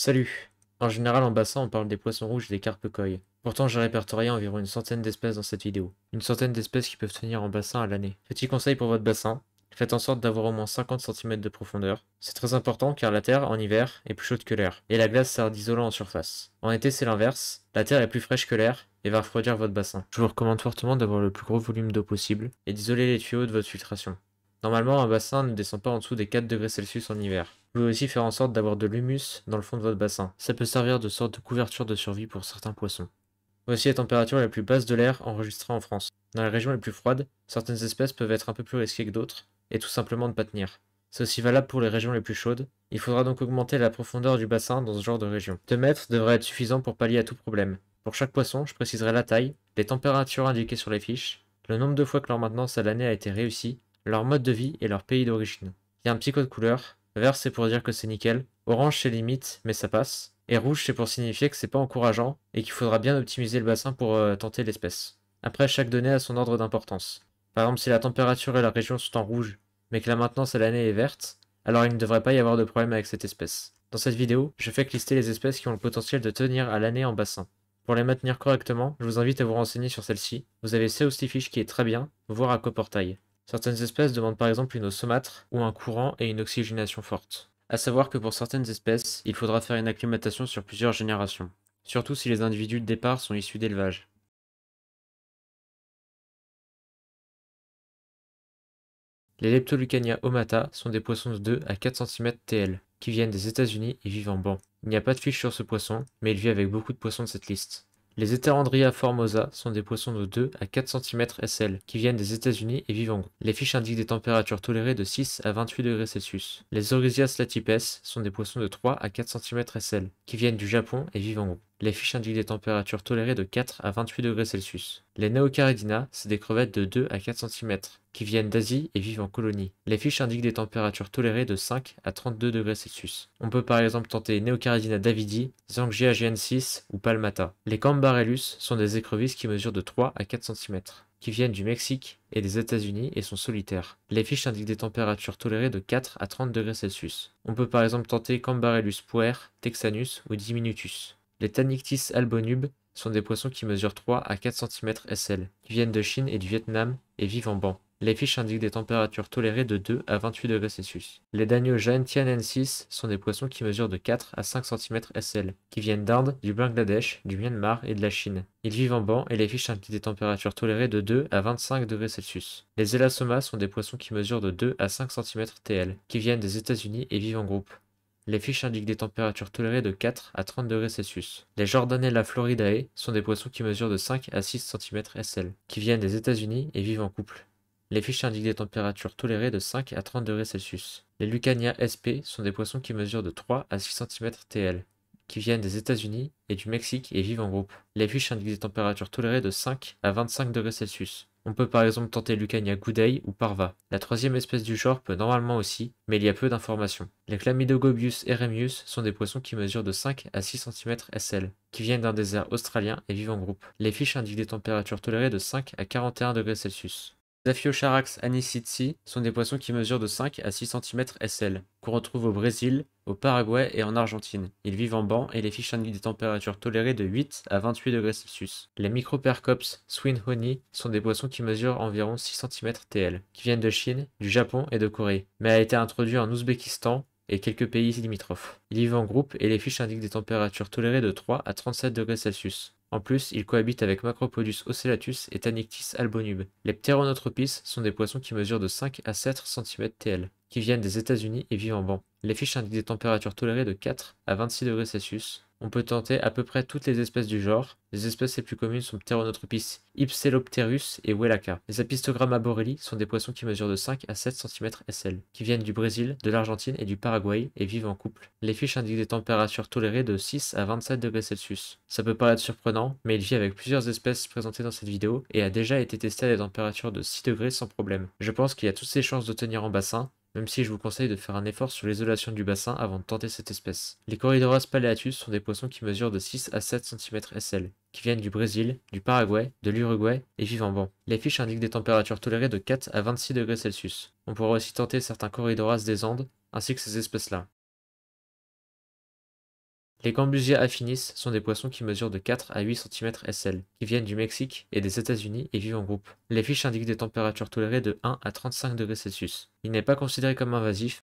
Salut En général, en bassin, on parle des poissons rouges et des carpes koi. Pourtant, j'ai répertorié environ une centaine d'espèces dans cette vidéo. Une centaine d'espèces qui peuvent tenir en bassin à l'année. Petit conseil pour votre bassin, faites en sorte d'avoir au moins 50 cm de profondeur. C'est très important car la terre, en hiver, est plus chaude que l'air, et la glace sert d'isolant en surface. En été, c'est l'inverse, la terre est plus fraîche que l'air, et va refroidir votre bassin. Je vous recommande fortement d'avoir le plus gros volume d'eau possible, et d'isoler les tuyaux de votre filtration. Normalement, un bassin ne descend pas en dessous des 4 degrés Celsius en hiver. Vous pouvez aussi faire en sorte d'avoir de l'humus dans le fond de votre bassin. Ça peut servir de sorte de couverture de survie pour certains poissons. Voici les températures les plus basse de l'air enregistrées en France. Dans les régions les plus froides, certaines espèces peuvent être un peu plus risquées que d'autres, et tout simplement ne pas tenir. C'est aussi valable pour les régions les plus chaudes. Il faudra donc augmenter la profondeur du bassin dans ce genre de région. 2 mètres devrait être suffisant pour pallier à tout problème. Pour chaque poisson, je préciserai la taille, les températures indiquées sur les fiches, le nombre de fois que leur maintenance à l'année a été réussie, leur mode de vie et leur pays d'origine. Il y a un petit code couleur. Vert, c'est pour dire que c'est nickel. Orange, c'est limite, mais ça passe. Et rouge, c'est pour signifier que c'est pas encourageant et qu'il faudra bien optimiser le bassin pour euh, tenter l'espèce. Après, chaque donnée a son ordre d'importance. Par exemple, si la température et la région sont en rouge, mais que la maintenance à l'année est verte, alors il ne devrait pas y avoir de problème avec cette espèce. Dans cette vidéo, je fais que lister les espèces qui ont le potentiel de tenir à l'année en bassin. Pour les maintenir correctement, je vous invite à vous renseigner sur celle-ci. Vous avez fish qui est très bien, voire Aquaportail. Certaines espèces demandent par exemple une eau saumâtre ou un courant et une oxygénation forte. A savoir que pour certaines espèces, il faudra faire une acclimatation sur plusieurs générations, surtout si les individus de départ sont issus d'élevage. Les Leptolucania omata sont des poissons de 2 à 4 cm TL, qui viennent des États-Unis et vivent en banc. Il n'y a pas de fiche sur ce poisson, mais il vit avec beaucoup de poissons de cette liste. Les Heterandria formosa sont des poissons de 2 à 4 cm SL qui viennent des États-Unis et vivent en groupe. Les fiches indiquent des températures tolérées de 6 à 28 degrés Celsius. Les Orisias latipes sont des poissons de 3 à 4 cm SL qui viennent du Japon et vivent en groupe. Les fiches indiquent des températures tolérées de 4 à 28 degrés Celsius. Les Neocaridina, c'est des crevettes de 2 à 4 cm, qui viennent d'Asie et vivent en colonie. Les fiches indiquent des températures tolérées de 5 à 32 degrés Celsius. On peut par exemple tenter Neocaridina davidi, Zangia 6 ou Palmata. Les Cambarellus sont des écrevisses qui mesurent de 3 à 4 cm, qui viennent du Mexique et des États-Unis et sont solitaires. Les fiches indiquent des températures tolérées de 4 à 30 degrés Celsius. On peut par exemple tenter Cambarellus puer, Texanus ou Diminutus. Les Tanictis albonubes sont des poissons qui mesurent 3 à 4 cm SL, qui viennent de Chine et du Vietnam et vivent en banc. Les fiches indiquent des températures tolérées de 2 à 28 degrés Celsius. Les Danio tianensis sont des poissons qui mesurent de 4 à 5 cm SL, qui viennent d'Inde, du Bangladesh, du Myanmar et de la Chine. Ils vivent en banc et les fiches indiquent des températures tolérées de 2 à 25 degrés Celsius. Les Elasoma sont des poissons qui mesurent de 2 à 5 cm TL, qui viennent des États-Unis et vivent en groupe. Les fiches indiquent des températures tolérées de 4 à 30 degrés Celsius. Les Jordanella floridae e sont des poissons qui mesurent de 5 à 6 cm SL, qui viennent des États-Unis et vivent en couple. Les fiches indiquent des températures tolérées de 5 à 30 degrés Celsius. Les Lucania SP sont des poissons qui mesurent de 3 à 6 cm TL, qui viennent des États-Unis et du Mexique et vivent en groupe. Les fiches indiquent des températures tolérées de 5 à 25 degrés Celsius. On peut par exemple tenter Lucania gouday ou Parva. La troisième espèce du genre peut normalement aussi, mais il y a peu d'informations. Les Chlamydogobius eremius sont des poissons qui mesurent de 5 à 6 cm SL, qui viennent d'un désert australien et vivent en groupe. Les fiches indiquent des températures tolérées de 5 à 41 degrés Celsius. Aphiocharax anisitsi sont des poissons qui mesurent de 5 à 6 cm SL, qu'on retrouve au Brésil, au Paraguay et en Argentine. Ils vivent en banc et les fiches indiquent des températures tolérées de 8 à 28 degrés Celsius. Les Micropercops swinhoni sont des poissons qui mesurent environ 6 cm TL, qui viennent de Chine, du Japon et de Corée, mais a été introduit en Ouzbékistan et quelques pays limitrophes. Ils vivent en groupe et les fiches indiquent des températures tolérées de 3 à 37 degrés Celsius. En plus, il cohabite avec Macropodus ocellatus et Tanictis albonub. Les Pteronotropis sont des poissons qui mesurent de 5 à 7 cm TL, qui viennent des États-Unis et vivent en banc. Les fiches indiquent des températures tolérées de 4 à 26 degrés Celsius, on peut tenter à peu près toutes les espèces du genre. Les espèces les plus communes sont Pteronotropis, Hypselopterus et Welaka. Les Apistogramma borelli sont des poissons qui mesurent de 5 à 7 cm SL, qui viennent du Brésil, de l'Argentine et du Paraguay et vivent en couple. Les fiches indiquent des températures tolérées de 6 à 27 degrés Celsius. Ça peut paraître surprenant, mais il vit avec plusieurs espèces présentées dans cette vidéo et a déjà été testé à des températures de 6 degrés sans problème. Je pense qu'il a toutes ses chances de tenir en bassin, même si je vous conseille de faire un effort sur l'isolation du bassin avant de tenter cette espèce. Les Corridoras paleatus sont des poissons qui mesurent de 6 à 7 cm SL, qui viennent du Brésil, du Paraguay, de l'Uruguay et vivent en banc. Les fiches indiquent des températures tolérées de 4 à 26 degrés Celsius. On pourra aussi tenter certains Corridoras des Andes, ainsi que ces espèces-là. Les Cambusia affinis sont des poissons qui mesurent de 4 à 8 cm SL, qui viennent du Mexique et des États-Unis et vivent en groupe. Les fiches indiquent des températures tolérées de 1 à 35 degrés Il n'est pas considéré comme invasif,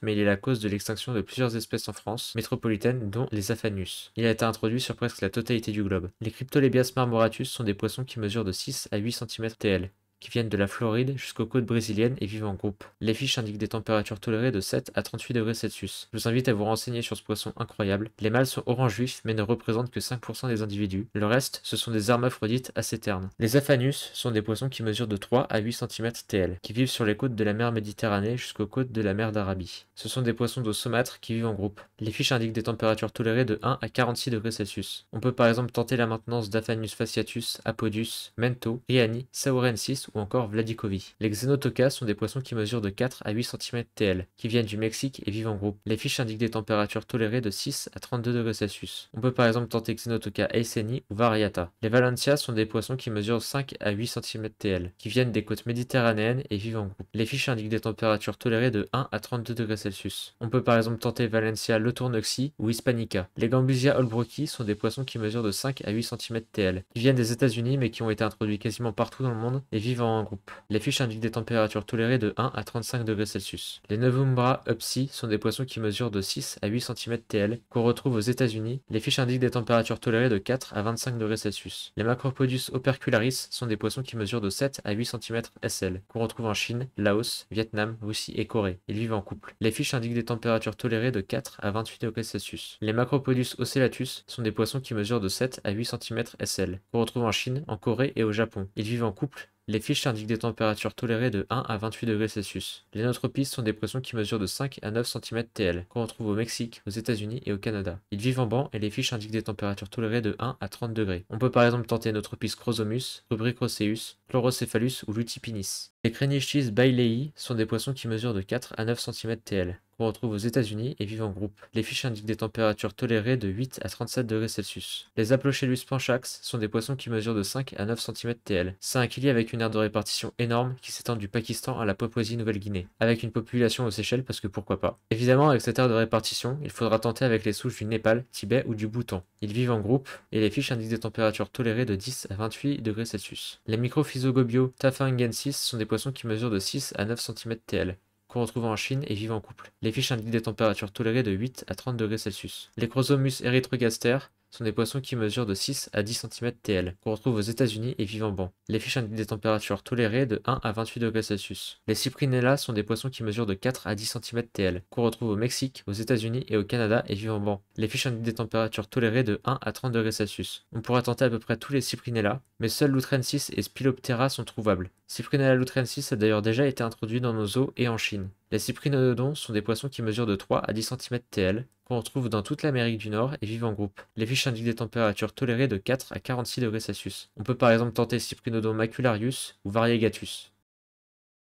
mais il est la cause de l'extinction de plusieurs espèces en France métropolitaine, dont les Afanus. Il a été introduit sur presque la totalité du globe. Les Cryptolebias marmoratus sont des poissons qui mesurent de 6 à 8 cm TL, qui viennent de la Floride jusqu'aux côtes brésiliennes et vivent en groupe. Les fiches indiquent des températures tolérées de 7 à 38 degrés Celsius. Je vous invite à vous renseigner sur ce poisson incroyable. Les mâles sont orange vif mais ne représentent que 5% des individus. Le reste, ce sont des hermaphrodites assez ternes. Les aphanus sont des poissons qui mesurent de 3 à 8 cm TL, qui vivent sur les côtes de la mer Méditerranée jusqu'aux côtes de la mer d'Arabie. Ce sont des poissons d'eau saumâtre qui vivent en groupe. Les fiches indiquent des températures tolérées de 1 à 46 degrés Celsius. On peut par exemple tenter la maintenance d'Afanus fasciatus, Apodus, Mento, Riani, Saurensis ou encore Vladikovi. Les Xenotocas sont des poissons qui mesurent de 4 à 8 cm TL, qui viennent du Mexique et vivent en groupe. Les fiches indiquent des températures tolérées de 6 à 32 degrés Celsius. On peut par exemple tenter Xenotoca Eiseni ou Variata. Les Valencia sont des poissons qui mesurent 5 à 8 cm TL, qui viennent des côtes méditerranéennes et vivent en groupe. Les fiches indiquent des températures tolérées de 1 à 32 degrés Celsius. On peut par exemple tenter Valencia loturnoxi ou Hispanica. Les Gambusia holbrooki sont des poissons qui mesurent de 5 à 8 cm TL, qui viennent des États-Unis mais qui ont été introduits quasiment partout dans le monde et vivent en groupe. Les fiches indiquent des températures tolérées de 1 à 35 degrés Celsius. Les Novumbra upsi sont des poissons qui mesurent de 6 à 8 cm TL qu'on retrouve aux États-Unis. Les fiches indiquent des températures tolérées de 4 à 25 degrés Celsius. Les Macropodus opercularis sont des poissons qui mesurent de 7 à 8 cm SL qu'on retrouve en Chine, Laos, Vietnam, Russie et Corée. Ils vivent en couple. Les fiches indiquent des températures tolérées de 4 à 28 degrés Celsius. Les Macropodus ocellatus sont des poissons qui mesurent de 7 à 8 cm SL qu'on retrouve en Chine, en Corée et au Japon. Ils vivent en couple les fiches indiquent des températures tolérées de 1 à 28 degrés Celsius. Les nootropies sont des poissons qui mesurent de 5 à 9 cm TL, qu'on retrouve au Mexique, aux États-Unis et au Canada. Ils vivent en banc et les fiches indiquent des températures tolérées de 1 à 30 degrés. On peut par exemple tenter Nootropies chrosomus, rubricroceus, chlorocephalus ou lutipinis. Les Crenichis bailei sont des poissons qui mesurent de 4 à 9 cm TL retrouve aux États-Unis et vivent en groupe. Les fiches indiquent des températures tolérées de 8 à 37 degrés Celsius. Les Aplochelus panchax sont des poissons qui mesurent de 5 à 9 cm TL. C'est un kili avec une aire de répartition énorme qui s'étend du Pakistan à la Papouasie-Nouvelle-Guinée, avec une population aux Seychelles parce que pourquoi pas. Évidemment, avec cette aire de répartition, il faudra tenter avec les souches du Népal, Tibet ou du Bhoutan. Ils vivent en groupe et les fiches indiquent des températures tolérées de 10 à 28 degrés Celsius. Les Microphysogobio tafangensis sont des poissons qui mesurent de 6 à 9 cm TL qu'on retrouve en Chine et vivent en couple. Les fiches indiquent des températures tolérées de 8 à 30 degrés Celsius. Les Crosomus erythrogaster sont des poissons qui mesurent de 6 à 10 cm TL, qu'on retrouve aux États-Unis et vivent en banc. Les fiches indiquent des températures tolérées de 1 à 28 degrés Celsius. Les Cyprinella sont des poissons qui mesurent de 4 à 10 cm TL, qu'on retrouve au Mexique, aux États-Unis et au Canada et vivent en banc. Les fiches indiquent des températures tolérées de 1 à 30 degrés Celsius. On pourra tenter à peu près tous les Cyprinella, mais seuls l'outrensis et Spiloptera sont trouvables. Cyprinella lutrensis a d'ailleurs déjà été introduit dans nos eaux et en Chine. Les cyprinodons sont des poissons qui mesurent de 3 à 10 cm TL, qu'on retrouve dans toute l'Amérique du Nord et vivent en groupe. Les fiches indiquent des températures tolérées de 4 à 46 degrés Celsius. On peut par exemple tenter Cyprinodon macularius ou Variegatus.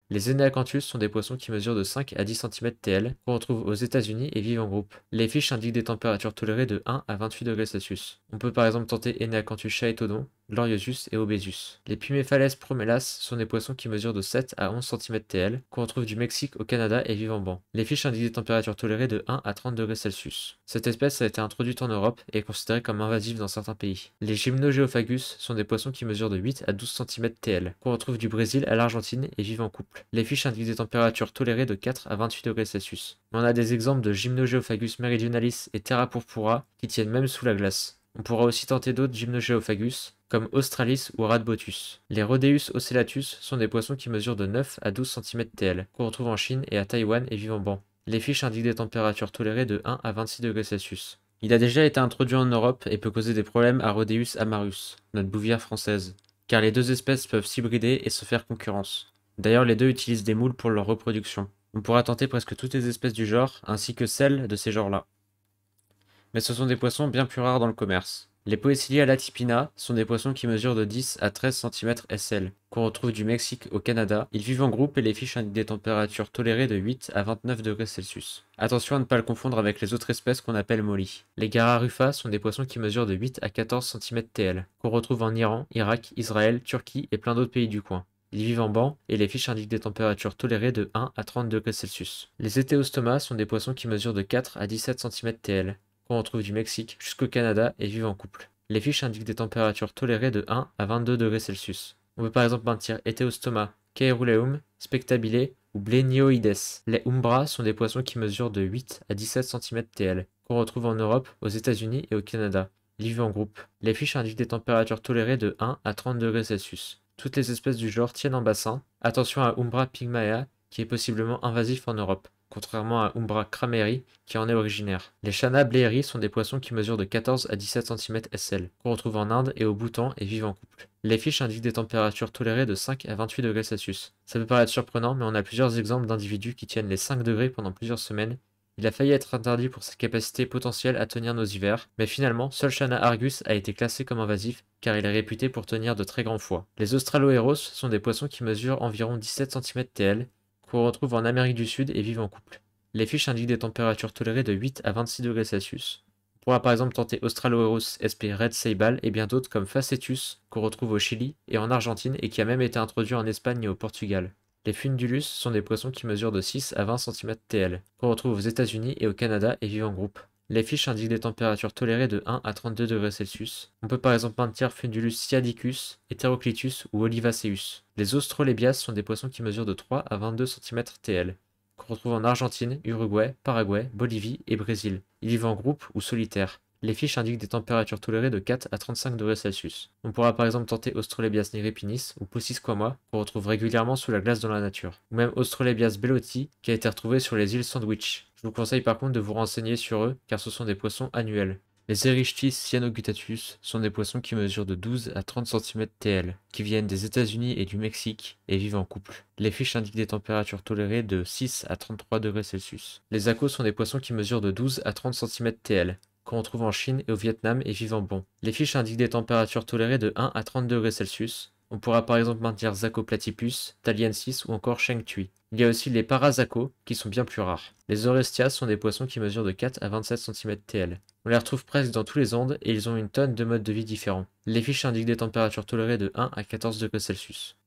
Les Eneacanthus sont des poissons qui mesurent de 5 à 10 cm TL, qu'on retrouve aux États-Unis et vivent en groupe. Les fiches indiquent des températures tolérées de 1 à 28 degrés Celsius. On peut par exemple tenter Eneacanthus chaetodon Gloriosus et Obesus. Les puméphales promelas sont des poissons qui mesurent de 7 à 11 cm TL, qu'on retrouve du Mexique au Canada et vivent en banc. Les fiches indiquent des températures tolérées de 1 à 30 degrés Celsius. Cette espèce a été introduite en Europe et est considérée comme invasive dans certains pays. Les Gymnogéophagus sont des poissons qui mesurent de 8 à 12 cm TL, qu'on retrouve du Brésil à l'Argentine et vivent en couple. Les fiches indiquent des températures tolérées de 4 à 28 degrés Celsius. on a des exemples de Gymnogéophagus meridionalis et Terra purpura qui tiennent même sous la glace. On pourra aussi tenter d'autres Gymnogéophagus, comme Australis ou Radbotus. Les Rhodeus ocellatus sont des poissons qui mesurent de 9 à 12 cm TL, qu'on retrouve en Chine et à Taïwan et vivent en banc. Les fiches indiquent des températures tolérées de 1 à 26 degrés Celsius. Il a déjà été introduit en Europe et peut causer des problèmes à Rhodeus amarus, notre bouvière française, car les deux espèces peuvent s'hybrider et se faire concurrence. D'ailleurs, les deux utilisent des moules pour leur reproduction. On pourra tenter presque toutes les espèces du genre, ainsi que celles de ces genres-là. Mais ce sont des poissons bien plus rares dans le commerce. Les Poecilia latipina sont des poissons qui mesurent de 10 à 13 cm SL, qu'on retrouve du Mexique au Canada. Ils vivent en groupe et les fiches indiquent des températures tolérées de 8 à 29 degrés Celsius. Attention à ne pas le confondre avec les autres espèces qu'on appelle molly. Les Gararufa sont des poissons qui mesurent de 8 à 14 cm TL, qu'on retrouve en Iran, Irak, Israël, Turquie et plein d'autres pays du coin. Ils vivent en banc et les fiches indiquent des températures tolérées de 1 à 30 degrés Celsius. Les étéostomas sont des poissons qui mesurent de 4 à 17 cm TL qu'on retrouve du Mexique jusqu'au Canada et vivent en couple. Les fiches indiquent des températures tolérées de 1 à 22 degrés Celsius. On peut par exemple mentir Eteostoma, Caeruleum, Spectabile ou Blenioides. Les Umbra sont des poissons qui mesurent de 8 à 17 cm TL, qu'on retrouve en Europe, aux États-Unis et au Canada. Ils vivent en groupe. Les fiches indiquent des températures tolérées de 1 à 30 degrés Celsius. Toutes les espèces du genre tiennent en bassin. Attention à Umbra pygmaea, qui est possiblement invasif en Europe contrairement à Umbra crameri qui en est originaire. Les Chana blairi sont des poissons qui mesurent de 14 à 17 cm SL, qu'on retrouve en Inde et au Bhoutan et vivent en couple. Les fiches indiquent des températures tolérées de 5 à 28 degrés Celsius. Ça peut paraître surprenant, mais on a plusieurs exemples d'individus qui tiennent les 5 degrés pendant plusieurs semaines. Il a failli être interdit pour sa capacité potentielle à tenir nos hivers, mais finalement, seul Chana argus a été classé comme invasif car il est réputé pour tenir de très grands foies. Les Australoeros sont des poissons qui mesurent environ 17 cm TL qu'on retrouve en Amérique du Sud et vivent en couple. Les fiches indiquent des températures tolérées de 8 à 26 degrés Celsius. On pourra par exemple tenter Australorus sp red seibal et bien d'autres comme Facetus, qu'on retrouve au Chili et en Argentine et qui a même été introduit en Espagne et au Portugal. Les fundulus sont des poissons qui mesurent de 6 à 20 cm TL, qu'on retrouve aux États-Unis et au Canada et vivent en groupe. Les fiches indiquent des températures tolérées de 1 à 32 degrés Celsius. On peut par exemple maintenir Fundulus siadicus, Hétéroclitus ou Olivaceus. Les Austrolebias sont des poissons qui mesurent de 3 à 22 cm TL, qu'on retrouve en Argentine, Uruguay, Paraguay, Bolivie et Brésil. Ils vivent en groupe ou solitaires. Les fiches indiquent des températures tolérées de 4 à 35 degrés Celsius. On pourra par exemple tenter Australebias Nerepinis ou Pocis qu'on retrouve régulièrement sous la glace dans la nature, ou même Australébias bellotti qui a été retrouvé sur les îles Sandwich. Je vous conseille par contre de vous renseigner sur eux car ce sont des poissons annuels. Les Erichtis cyanogutatus sont des poissons qui mesurent de 12 à 30 cm TL, qui viennent des États-Unis et du Mexique et vivent en couple. Les fiches indiquent des températures tolérées de 6 à 33 degrés Celsius. Les acos sont des poissons qui mesurent de 12 à 30 cm TL, qu'on trouve en Chine et au Vietnam et vivent en bon. Les fiches indiquent des températures tolérées de 1 à 30 degrés On pourra par exemple maintenir Zacoplatypus, platypus, ou encore Tui. Il y a aussi les Parazacos, qui sont bien plus rares. Les Orestias sont des poissons qui mesurent de 4 à 27 cm TL. On les retrouve presque dans tous les Andes et ils ont une tonne de modes de vie différents. Les fiches indiquent des températures tolérées de 1 à 14 degrés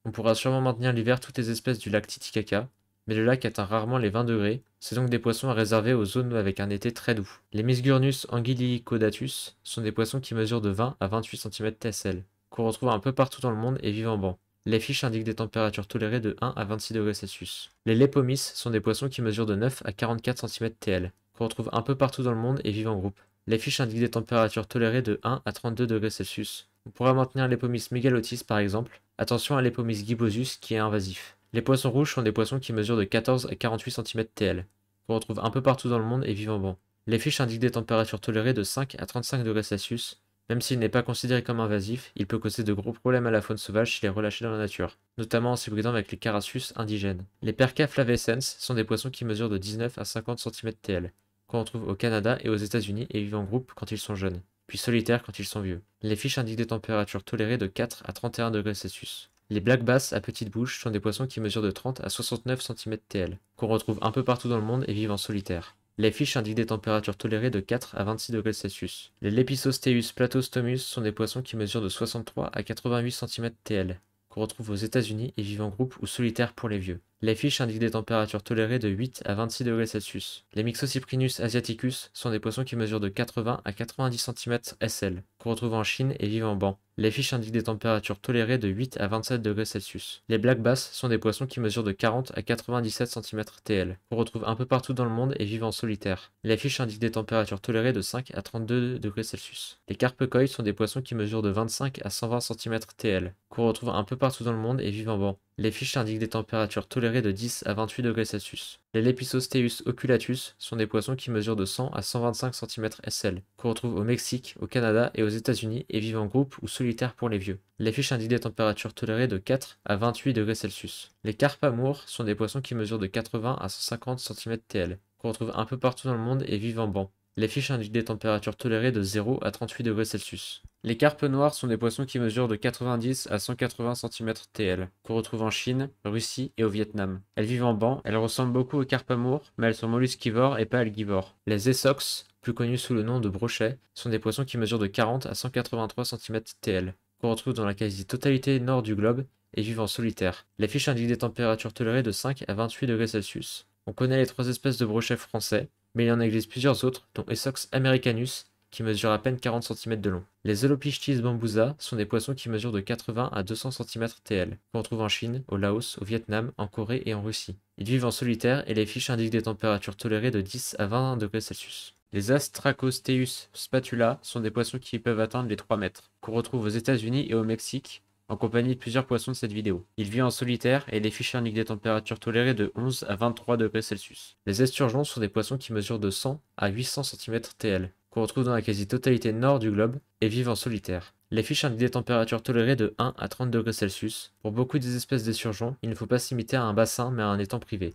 On pourra sûrement maintenir l'hiver toutes les espèces du lac Titicaca, mais le lac atteint rarement les 20 degrés. C'est donc des poissons à réserver aux zones avec un été très doux. Les Misgurnus anguillicodatus sont des poissons qui mesurent de 20 à 28 cm TSL, qu'on retrouve un peu partout dans le monde et vivent en banc. Les fiches indiquent des températures tolérées de 1 à 26 degrés Celsius. Les Lepomis sont des poissons qui mesurent de 9 à 44 cm TL, qu'on retrouve un peu partout dans le monde et vivent en groupe. Les fiches indiquent des températures tolérées de 1 à 32 degrés Celsius. On pourra maintenir l'Epomis megalotis par exemple. Attention à l'Epomis gibosus qui est invasif. Les poissons rouges sont des poissons qui mesurent de 14 à 48 cm TL, qu'on retrouve un peu partout dans le monde et vivent en banc. Les fiches indiquent des températures tolérées de 5 à 35 degrés Celsius. Même s'il n'est pas considéré comme invasif, il peut causer de gros problèmes à la faune sauvage s'il est relâché dans la nature, notamment en brisant avec les carassus indigènes. Les Perca flavescens sont des poissons qui mesurent de 19 à 50 cm TL, qu'on retrouve au Canada et aux États-Unis et vivent en groupe quand ils sont jeunes, puis solitaires quand ils sont vieux. Les fiches indiquent des températures tolérées de 4 à 31 degrés Celsius. Les black bass à petite bouche sont des poissons qui mesurent de 30 à 69 cm TL, qu'on retrouve un peu partout dans le monde et vivent en solitaire. Les fiches indiquent des températures tolérées de 4 à 26 degrés Celsius. Les Lepisosteus platostomus sont des poissons qui mesurent de 63 à 88 cm TL, qu'on retrouve aux États-Unis et vivent en groupe ou solitaire pour les vieux. Les fiches indiquent des températures tolérées de 8 à 26 degrés Celsius. Les Myxocyprinus asiaticus sont des poissons qui mesurent de 80 à 90 cm SL, qu'on retrouve en Chine et vivent en banc. Les fiches indiquent des températures tolérées de 8 à 27 degrés Celsius. Les black bass sont des poissons qui mesurent de 40 à 97 cm TL, qu'on retrouve un peu partout dans le monde et vivent en solitaire. Les fiches indiquent des températures tolérées de 5 à 32 degrés Celsius. Les carpes sont des poissons qui mesurent de 25 à 120 cm TL, qu'on retrouve un peu partout dans le monde et vivent en banc. Les fiches indiquent des températures tolérées de 10 à 28 degrés Celsius. Les Lepisosteus oculatus sont des poissons qui mesurent de 100 à 125 cm SL, qu'on retrouve au Mexique, au Canada et aux États-Unis et vivent en groupe ou solitaires pour les vieux. Les fiches indiquent des températures tolérées de 4 à 28 degrés Celsius. Les carpes sont des poissons qui mesurent de 80 à 150 cm TL, qu'on retrouve un peu partout dans le monde et vivent en banc. Les fiches indiquent des températures tolérées de 0 à 38 degrés Celsius. Les carpes noires sont des poissons qui mesurent de 90 à 180 cm TL, qu'on retrouve en Chine, Russie et au Vietnam. Elles vivent en banc, elles ressemblent beaucoup aux carpes amours, mais elles sont mollusquivores et pas algivores. Les essox, plus connus sous le nom de brochets, sont des poissons qui mesurent de 40 à 183 cm TL, qu'on retrouve dans la quasi-totalité nord du globe et vivent en solitaire. Les fiches indiquent des températures tolérées de 5 à 28 degrés Celsius. On connaît les trois espèces de brochets français, mais il en existe plusieurs autres, dont Essox americanus, qui mesurent à peine 40 cm de long. Les Elopichthys bambusa sont des poissons qui mesurent de 80 à 200 cm TL, qu'on trouve en Chine, au Laos, au Vietnam, en Corée et en Russie. Ils vivent en solitaire et les fiches indiquent des températures tolérées de 10 à 20 degrés Celsius. Les Astracosteus spatula sont des poissons qui peuvent atteindre les 3 mètres, qu'on retrouve aux États-Unis et au Mexique, en compagnie de plusieurs poissons de cette vidéo. Ils vivent en solitaire et les fiches indiquent des températures tolérées de 11 à 23 degrés Celsius. Les esturgeons sont des poissons qui mesurent de 100 à 800 cm TL, qu'on retrouve dans la quasi-totalité nord du globe, et vivent en solitaire. Les fiches indiquent des températures tolérées de 1 à 30 degrés Celsius. Pour beaucoup des espèces de surgeons, il ne faut pas s'imiter à un bassin mais à un étang privé.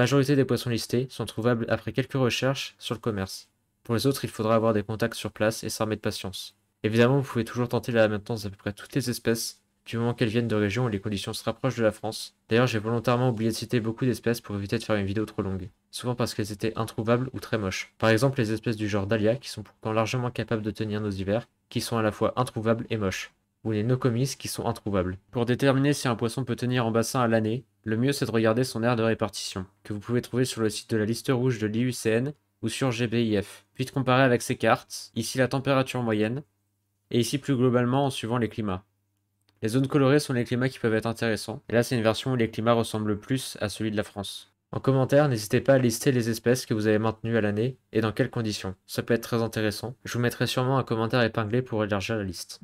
La majorité des poissons listés sont trouvables après quelques recherches sur le commerce. Pour les autres, il faudra avoir des contacts sur place et s'armer de patience. Évidemment, vous pouvez toujours tenter la maintenance d'à peu près toutes les espèces, du moment qu'elles viennent de régions où les conditions se rapprochent de la France. D'ailleurs, j'ai volontairement oublié de citer beaucoup d'espèces pour éviter de faire une vidéo trop longue, souvent parce qu'elles étaient introuvables ou très moches. Par exemple, les espèces du genre Dahlia, qui sont pourtant largement capables de tenir nos hivers, qui sont à la fois introuvables et moches ou les nocomis qui sont introuvables. Pour déterminer si un poisson peut tenir en bassin à l'année, le mieux c'est de regarder son aire de répartition, que vous pouvez trouver sur le site de la liste rouge de l'IUCN ou sur GBIF, puis de comparer avec ces cartes, ici la température moyenne, et ici plus globalement en suivant les climats. Les zones colorées sont les climats qui peuvent être intéressants, et là c'est une version où les climats ressemblent plus à celui de la France. En commentaire, n'hésitez pas à lister les espèces que vous avez maintenues à l'année et dans quelles conditions. Ça peut être très intéressant. Je vous mettrai sûrement un commentaire épinglé pour élargir la liste.